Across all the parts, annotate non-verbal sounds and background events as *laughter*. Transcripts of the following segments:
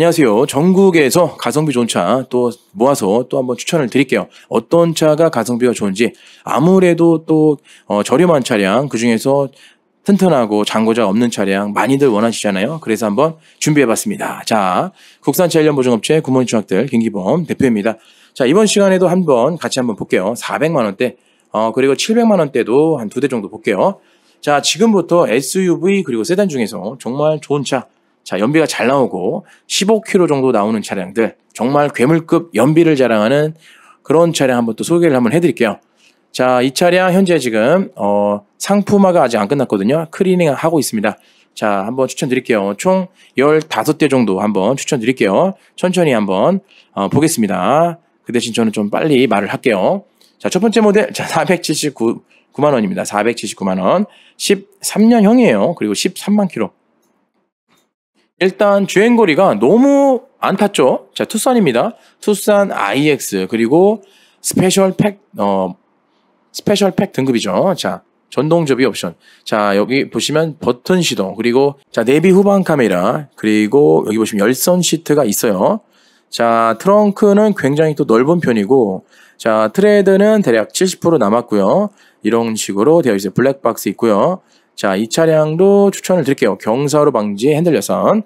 안녕하세요. 전국에서 가성비 좋은 차 또 모아서 또 한번 추천을 드릴게요. 어떤 차가 가성비가 좋은지 아무래도 또 어, 저렴한 차량 그 중에서 튼튼하고 잔고자 없는 차량 많이들 원하시잖아요. 그래서 한번 준비해봤습니다. 자, 국산차 관련 보증업체 구몬중학들 김기범 대표입니다. 자, 이번 시간에도 한번 같이 한번 볼게요. 400만원대, 어, 그리고 700만원대도 한 두 대 정도 볼게요. 자, 지금부터 SUV 그리고 세단 중에서 정말 좋은 차, 자, 연비가 잘 나오고 15km 정도 나오는 차량들 정말 괴물급 연비를 자랑하는 그런 차량 한번 또 소개를 한번 해드릴게요. 자, 이 차량 현재 지금 어, 상품화가 아직 안 끝났거든요. 크리닝 하고 있습니다. 자, 한번 추천드릴게요. 총 15대 정도 한번 추천드릴게요. 천천히 한번 어, 보겠습니다. 그 대신 저는 좀 빨리 말을 할게요. 자, 첫 번째 모델, 자, 479, 9만원입니다. 479만원. 13년형이에요. 그리고 13만 킬로. 일단 주행거리가 너무 안 탔죠. 자, 투싼입니다. 투싼 IX 그리고 스페셜 팩, 어, 스페셜 팩 등급이죠. 자, 전동 접이 옵션. 자, 여기 보시면 버튼 시동, 그리고 자, 내비 후방 카메라, 그리고 여기 보시면 열선 시트가 있어요. 자, 트렁크는 굉장히 또 넓은 편이고, 자, 트레드는 대략 70% 남았고요. 이런 식으로 되어 있어요. 블랙박스 있고요. 자, 이 차량도 추천을 드릴게요. 경사로 방지 핸들 여선.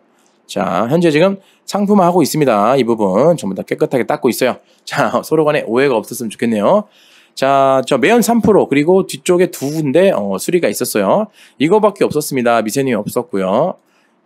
자, 현재 지금 상품화하고 있습니다. 이 부분 전부 다 깨끗하게 닦고 있어요. 자, *laughs* 서로 간에 오해가 없었으면 좋겠네요. 자, 저 매연 3% 그리고 뒤쪽에 두 군데 어, 수리가 있었어요. 이거밖에 없었습니다. 미세님 없었고요.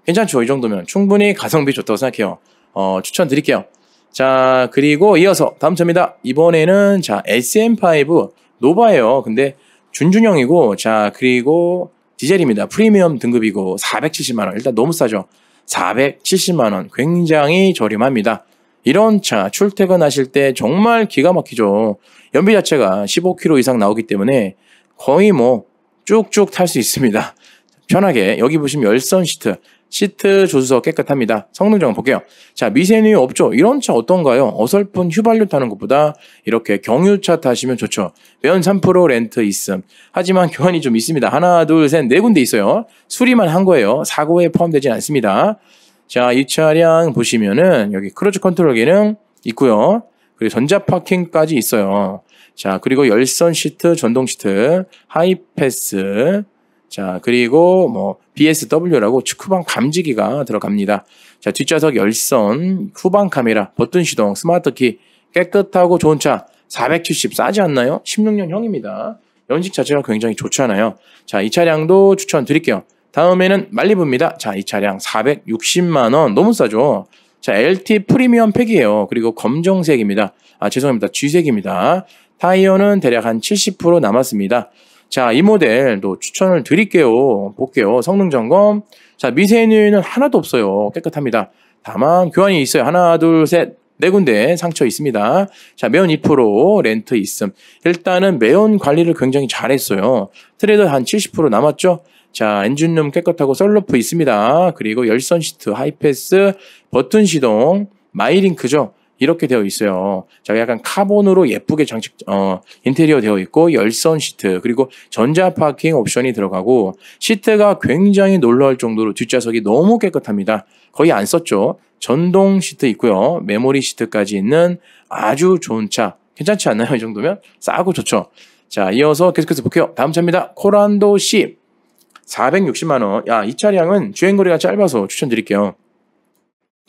괜찮죠? 이 정도면 충분히 가성비 좋다고 생각해요. 어, 추천드릴게요. 자, 그리고 이어서 다음 차입니다. 이번에는 자, SM5 노바예요. 근데 준준형이고 자, 그리고 디젤입니다. 프리미엄 등급이고 470만 원. 일단 너무 싸죠. 470만 원. 굉장히 저렴합니다. 이런 차 출퇴근하실 때 정말 기가 막히죠. 연비 자체가 15km 이상 나오기 때문에 거의 뭐 쭉쭉 탈 수 있습니다. 편하게 여기 보시면 열선 시트 시트 조수석 깨끗합니다. 성능 좀 볼게요. 자, 미세누 없죠? 이런 차 어떤가요? 어설픈 휘발유 타는 것보다 이렇게 경유차 타시면 좋죠. 매연 3% 렌트 있음. 하지만 교환이 좀 있습니다. 하나, 둘, 셋, 네 군데 있어요. 수리만 한 거예요. 사고에 포함되진 않습니다. 자, 이 차량 보시면은 여기 크루즈 컨트롤 기능 있고요. 그리고 전자 파킹까지 있어요. 자, 그리고 열선 시트, 전동 시트, 하이패스, 자, 그리고 뭐 BSW라고 축후방 감지기가 들어갑니다. 자, 뒷좌석 열선, 후방 카메라, 버튼 시동, 스마트키, 깨끗하고 좋은 차, 470 싸지 않나요? 16년형입니다. 연식 자체가 굉장히 좋잖아요. 자, 이 차량도 추천드릴게요. 다음에는 말리부입니다. 자, 이 차량 460만원 너무 싸죠? 자, LT 프리미엄 팩이에요. 그리고 검정색입니다. 아, 죄송합니다. G색입니다. 타이어는 대략 한 70% 남았습니다. 자, 이모델또 추천을 드릴게요. 볼게요. 성능 점검. 자, 미세누는 하나도 없어요. 깨끗합니다. 다만 교환이 있어요. 하나, 둘, 셋. 네 군데 상처 있습니다. 자, 매연2% 렌트 있음. 일단은 매연 관리를 굉장히 잘했어요. 트레이더 한70% 남았죠? 자, 엔진룸 깨끗하고 썰러프 있습니다. 그리고 열선 시트, 하이패스, 버튼 시동, 마이링크죠. 이렇게 되어 있어요. 자, 약간 카본으로 예쁘게 장식 어 인테리어 되어 있고 열선 시트 그리고 전자 파킹 옵션이 들어가고 시트가 굉장히 놀라울 정도로 뒷좌석이 너무 깨끗합니다. 거의 안 썼죠. 전동 시트 있고요. 메모리 시트까지 있는 아주 좋은 차. 괜찮지 않나요? 이 정도면 싸고 좋죠. 자, 이어서 계속해서 볼게요. 다음 차입니다. 코란도 C 460만 원. 야, 이 차량은 주행거리가 짧아서 추천드릴게요.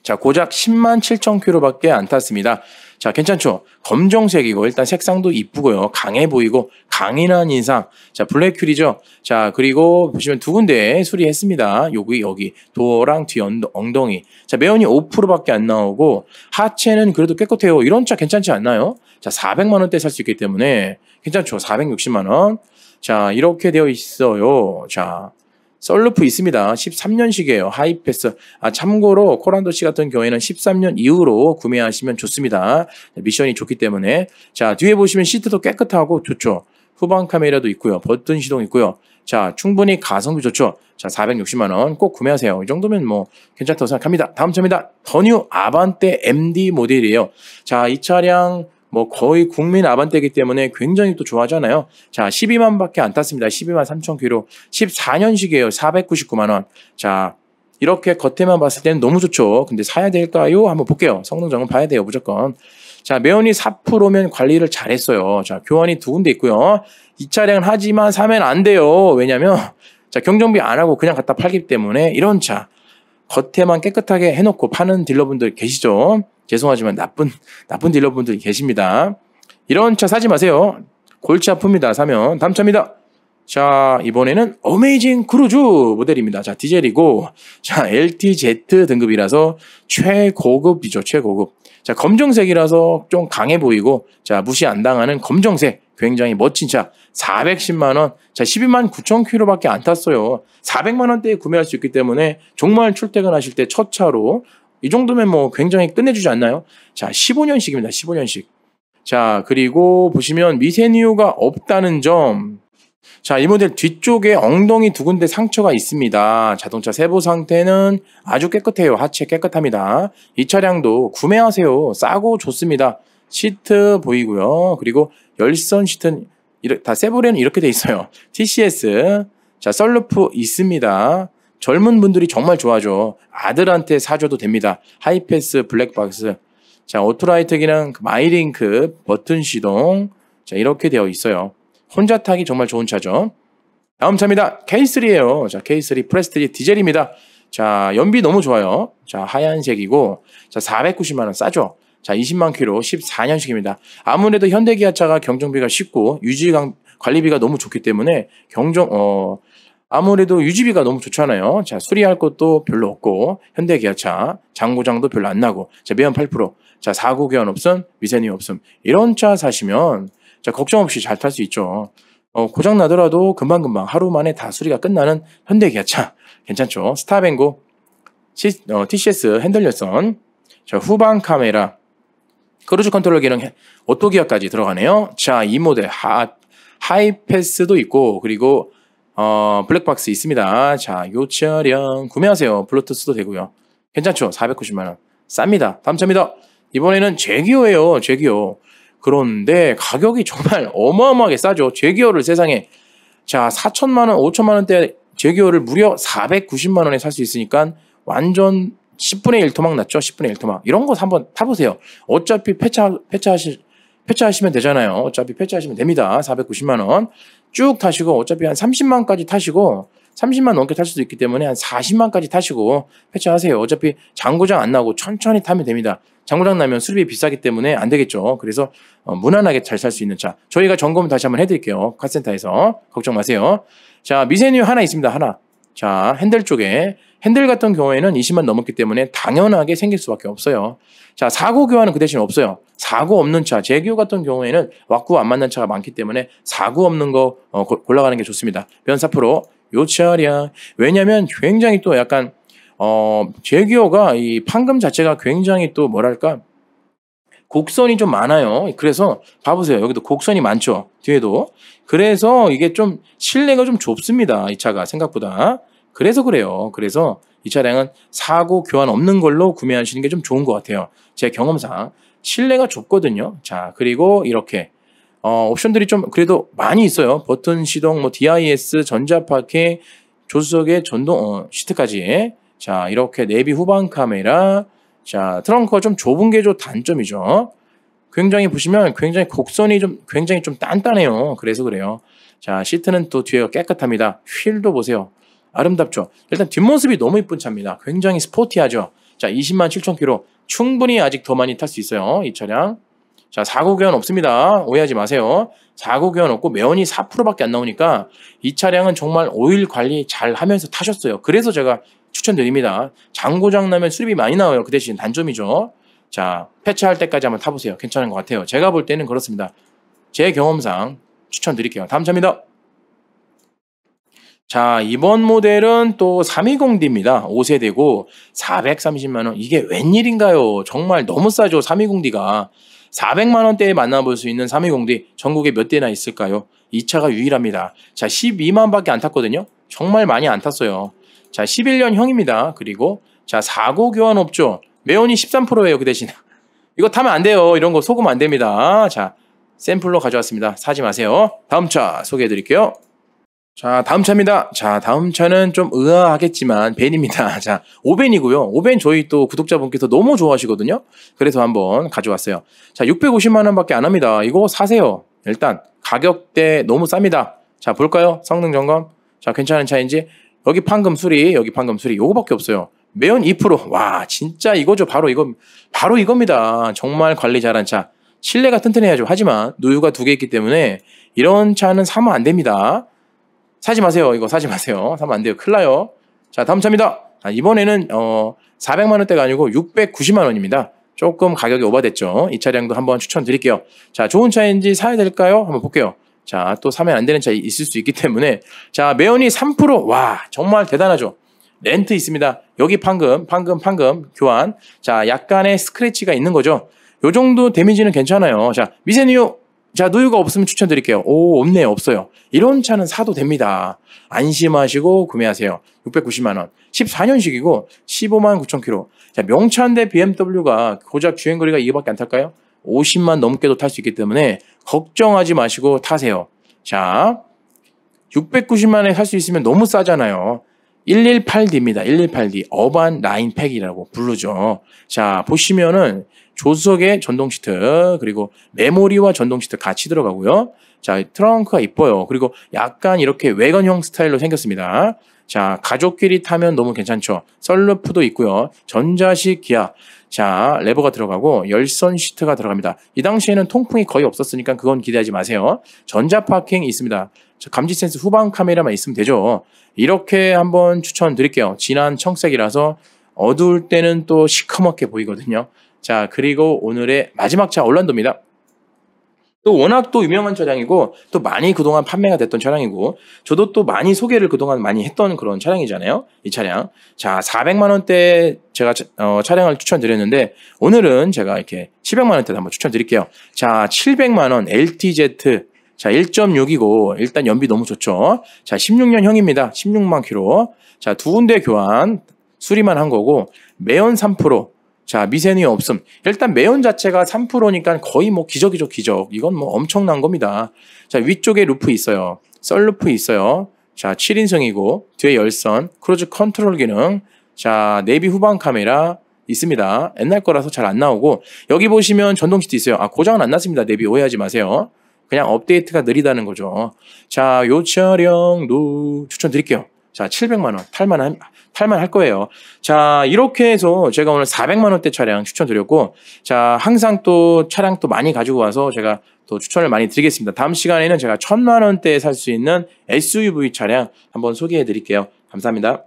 자, 고작 10만 7천 킬로밖에 안 탔습니다. 자, 괜찮죠? 검정색이고, 일단 색상도 이쁘고요. 강해 보이고, 강인한 인상. 자, 블랙큐리죠? 자, 그리고 보시면 두 군데 수리했습니다. 여기, 여기. 도랑 어뒤 엉덩이. 자, 매연이 5%밖에 안 나오고, 하체는 그래도 깨끗해요. 이런 차 괜찮지 않나요? 자, 400만원대 살 수 있기 때문에, 괜찮죠? 460만원. 자, 이렇게 되어 있어요. 자, 썰루프 있습니다. 13년식이에요. 하이패스. 아, 참고로 코란도시 같은 경우에는 13년 이후로 구매하시면 좋습니다. 네, 미션이 좋기 때문에. 자, 뒤에 보시면 시트도 깨끗하고 좋죠. 후방 카메라도 있고요. 버튼 시동 있고요. 자, 충분히 가성비 좋죠. 자, 460만원 꼭 구매하세요. 이 정도면 뭐 괜찮다고 생각합니다. 다음 차입니다. 더뉴 아반떼 MD 모델이에요. 자, 이 차량 뭐 거의 국민 아반떼기 때문에 굉장히 또 좋아하잖아요. 자, 12만 밖에 안탔습니다 12만 3천 킬로. 14년식이에요. 499만 원. 자, 이렇게 겉에만 봤을 때는 너무 좋죠. 근데 사야 될까요? 한번 볼게요. 성능 점검 봐야 돼요, 무조건. 자, 매연이 4%면 관리를 잘했어요. 자, 교환이 두 군데 있고요. 이 차량은 하지만 사면 안 돼요. 왜냐면 자, 경정비 안 하고 그냥 갖다 팔기 때문에 이런 차 겉에만 깨끗하게 해놓고 파는 딜러분들 계시죠. 죄송하지만 나쁜 *laughs* 나쁜 딜러분들이 계십니다. 이런 차 사지 마세요. 골치 아픕니다. 사면 담차입니다. 자, 이번에는 어메이징 크루즈 모델입니다. 자, 디젤이고, 자, LTZ 등급이라서 최고급이죠, 최고급. 자, 검정색이라서 좀 강해 보이고, 자, 무시 안 당하는 검정색. 굉장히 멋진 차. 410만원. 자, 12만 9천 킬로밖에 안 탔어요. 400만원대에 구매할 수 있기 때문에 정말 출퇴근하실 때 첫 차로 이 정도면 뭐 굉장히 끝내주지 않나요? 자, 1 5년식입니다1 5년식 자, 그리고 보시면 미세뉴가 없다는 점. 자, 이 모델 뒤쪽에 엉덩이 두 군데 상처가 있습니다. 자동차 세부 상태는 아주 깨끗해요. 하체 깨끗합니다. 이 차량도 구매하세요. 싸고 좋습니다. 시트 보이고요. 그리고 열선 시트는 다 세부레는 이렇게 돼 있어요. TCS. 자, 썰루프 있습니다. 젊은 분들이 정말 좋아하죠. 아들한테 사줘도 됩니다. 하이패스 블랙박스. 자, 오토라이트 기능, 그 마이링크, 버튼 시동. 자, 이렇게 되어 있어요. 혼자 타기 정말 좋은 차죠. 다음 차입니다. k 3에요 자, K3 프레스티지 디젤입니다. 자, 연비 너무 좋아요. 자, 하얀색이고 자, 490만 원 싸죠. 자, 20만 키로 14년식입니다. 아무래도 현대기아차가 경정비가 쉽고 유지 관리비가 너무 좋기 때문에 경정 어 아무래도 유지비가 너무 좋잖아요. 자, 수리할 것도 별로 없고, 현대 기아차, 장고장도 별로 안 나고, 자, 매연 8%, 자, 사고 교환 없음, 미세니 없음. 이런 차 사시면, 자, 걱정 없이 잘 탈 수 있죠. 어, 고장 나더라도 금방금방 하루 만에 다 수리가 끝나는 현대 기아차. 괜찮죠? 스타뱅고, 시, 어, TCS 핸들 열선, 자, 후방 카메라, 크루즈 컨트롤 기능, 오토 기어까지 들어가네요. 자, 이 모델 하, 하이패스도 있고, 그리고 어, 블랙박스 있습니다. 자, 요철형 구매하세요. 블루투스도 되고요. 괜찮죠? 490만원. 쌉니다. 다음 차입니다. 이번에는 제기어예요. 제기어. 그런데 가격이 정말 어마어마하게 싸죠. 제기어를 세상에. 자, 4천만원, 5천만원대 제기어를 무려 490만원에 살 수 있으니까 완전 10분의 1 토막 났죠? 10분의 1 토막. 이런 거 한번 타보세요. 어차피 폐차, 폐차하실 폐차하시면 되잖아요. 어차피 폐차하시면 됩니다. 490만 원. 쭉 타시고 어차피 한 30만까지 타시고 30만 넘게 탈 수도 있기 때문에 한 40만까지 타시고 폐차하세요. 어차피 장고장 안 나고 천천히 타면 됩니다. 장고장 나면 수리비 비싸기 때문에 안 되겠죠. 그래서 어, 무난하게 잘 살 수 있는 차. 저희가 점검 다시 한번 해드릴게요. 카센터에서 걱정 마세요. 자미세뉴 하나 있습니다. 하나 자, 핸들 쪽에 핸들 같은 경우에는 20만 넘었기 때문에 당연하게 생길 수밖에 없어요. 자, 사고 교환은 그 대신 없어요. 사고 없는 차, 재규 같은 경우에는 왁구 안 맞는 차가 많기 때문에 사고 없는 거 어, 골라가는 게 좋습니다. 변사 프로 요 차량 왜냐하면 굉장히 또 약간 어 제규어가 이 판금 자체가 굉장히 또 뭐랄까 곡선이 좀 많아요. 그래서 봐보세요. 여기도 곡선이 많죠. 뒤에도. 그래서 이게 좀 실내가 좀 좁습니다. 이 차가 생각보다. 그래서 그래요. 그래서 이 차량은 사고 교환 없는 걸로 구매하시는 게 좀 좋은 것 같아요. 제 경험상 실내가 좁거든요. 자 그리고 이렇게 어, 옵션들이 좀 그래도 많이 있어요. 버튼 시동, 뭐 DIS, 전자파케 조수석의 전동 어, 시트까지. 자 이렇게 내비 후방 카메라, 자, 트렁크가 좀 좁은 게 좀 단점이죠. 굉장히 보시면 굉장히 곡선이 좀 굉장히 좀 단단해요. 그래서 그래요. 자, 시트는 또 뒤에가 깨끗합니다. 휠도 보세요. 아름답죠. 일단 뒷모습이 너무 이쁜 차입니다. 굉장히 스포티하죠. 자, 20만 7천 킬로. 충분히 아직 더 많이 탈 수 있어요. 이 차량. 자, 사고 교환 없습니다. 오해하지 마세요. 사고 교환 없고 매연이 4%밖에 안 나오니까 이 차량은 정말 오일 관리 잘 하면서 타셨어요. 그래서 제가 추천드립니다. 장고장라면 수입이 많이 나와요. 그 대신 단점이죠. 자, 폐차할 때까지 한번 타보세요. 괜찮은 것 같아요. 제가 볼 때는 그렇습니다. 제 경험상 추천드릴게요. 다음 차입니다. 자, 이번 모델은 또 320D입니다. 5세대고 430만 원. 이게 웬일인가요? 정말 너무 싸죠. 320D가. 400만 원대에 만나볼 수 있는 320D 전국에 몇 대나 있을까요? 이 차가 유일합니다. 자, 12만 밖에 안 탔거든요. 정말 많이 안 탔어요. 자, 11년형입니다. 그리고 자, 사고 교환 없죠. 매온이 13%예요. 그 대신. *laughs* 이거 타면 안 돼요. 이런 거 속으면 안 됩니다. 자, 샘플로 가져왔습니다. 사지 마세요. 다음 차 소개해 드릴게요. 자, 다음 차입니다. 자, 다음 차는 좀 의아하겠지만 벤입니다. *laughs* 자, 오벤이고요. 오벤 저희 또 구독자분께서 너무 좋아하시거든요. 그래서 한번 가져왔어요. 자, 650만 원밖에 안 합니다. 이거 사세요. 일단 가격대 너무 쌉니다. 자, 볼까요? 성능 점검. 자, 괜찮은 차인지 여기 판금 술이 여기 판금 술이 요거밖에 없어요. 매연 2%. 와, 진짜 이거죠. 바로 이거, 바로 이겁니다. 정말 관리 잘한 차. 실내가 튼튼해야죠. 하지만 누유가 두 개 있기 때문에 이런 차는 사면 안 됩니다. 사지 마세요. 이거 사지 마세요. 사면 안 돼요. 큰일 나요. 자, 다음 차입니다. 아, 이번에는 어, 400만 원대가 아니고 690만 원입니다. 조금 가격이 오버됐죠. 이 차량도 한번 추천드릴게요. 자, 좋은 차인지 사야 될까요? 한번 볼게요. 자, 또 사면 안 되는 차이 있을 수 있기 때문에 자, 매연이 3%. 와, 정말 대단하죠. 렌트 있습니다. 여기 판금, 판금, 판금, 교환. 자, 약간의 스크래치가 있는 거죠. 요 정도 데미지는 괜찮아요. 자, 미세뉴 자, 누유가 없으면 추천드릴게요. 오, 없네요. 없어요. 이런 차는 사도 됩니다. 안심하시고 구매하세요. 690만원. 14년식이고 15만 9천 키로 자, 명차인데 BMW가 고작 주행거리가 이거밖에 안 탈까요? 50만 넘게도 탈 수 있기 때문에 걱정하지 마시고 타세요. 자, 690만에 살 수 있으면 너무 싸잖아요. 118D입니다. 118D. 어반 라인팩이라고 부르죠. 자, 보시면은 조수석에 전동 시트, 그리고 메모리와 전동 시트 같이 들어가고요. 자, 트렁크가 이뻐요. 그리고 약간 이렇게 외관형 스타일로 생겼습니다. 자, 가족끼리 타면 너무 괜찮죠. 썰루프도 있고요. 전자식 기아. 자, 레버가 들어가고 열선 시트가 들어갑니다. 이 당시에는 통풍이 거의 없었으니까 그건 기대하지 마세요. 전자 파킹 있습니다. 감지 센스 후방 카메라만 있으면 되죠. 이렇게 한번 추천드릴게요. 진한 청색이라서 어두울 때는 또 시커멓게 보이거든요. 자, 그리고 오늘의 마지막 차 올란도입니다. 또 워낙 또 유명한 차량이고 또 많이 그동안 판매가 됐던 차량이고 저도 또 많이 소개를 그동안 많이 했던 그런 차량이잖아요. 이 차량. 자, 400만 원대 제가 차, 어, 차량을 추천드렸는데 오늘은 제가 이렇게 700만 원대 한번 추천드릴게요. 자, 700만 원 LTZ 자, 1.6이고 일단 연비 너무 좋죠. 자, 16년형입니다. 16만 킬로. 자, 두 군데 교환 수리만 한 거고 매연 3% 자, 미세는 없음. 일단 매연 자체가 3%니까 거의 뭐 기적이죠, 기적. 이건 뭐 엄청난 겁니다. 자, 위쪽에 루프 있어요. 썰루프 있어요. 자, 7인승이고, 뒤에 열선, 크루즈 컨트롤 기능, 자, 네비 후방 카메라 있습니다. 옛날 거라서 잘 안 나오고, 여기 보시면 전동 시트 있어요. 아, 고장은 안 났습니다. 네비 오해하지 마세요. 그냥 업데이트가 느리다는 거죠. 자, 요 차량도 추천드릴게요. 자, 700만 원, 8만 원, 8만 할 거예요. 자, 이렇게 해서 제가 오늘 400만 원대 차량 추천드렸고, 자, 항상 또 차량 또 많이 가지고 와서 제가 또 추천을 많이 드리겠습니다. 다음 시간에는 제가 1000만 원대에 살 수 있는 SUV 차량 한번 소개해 드릴게요. 감사합니다.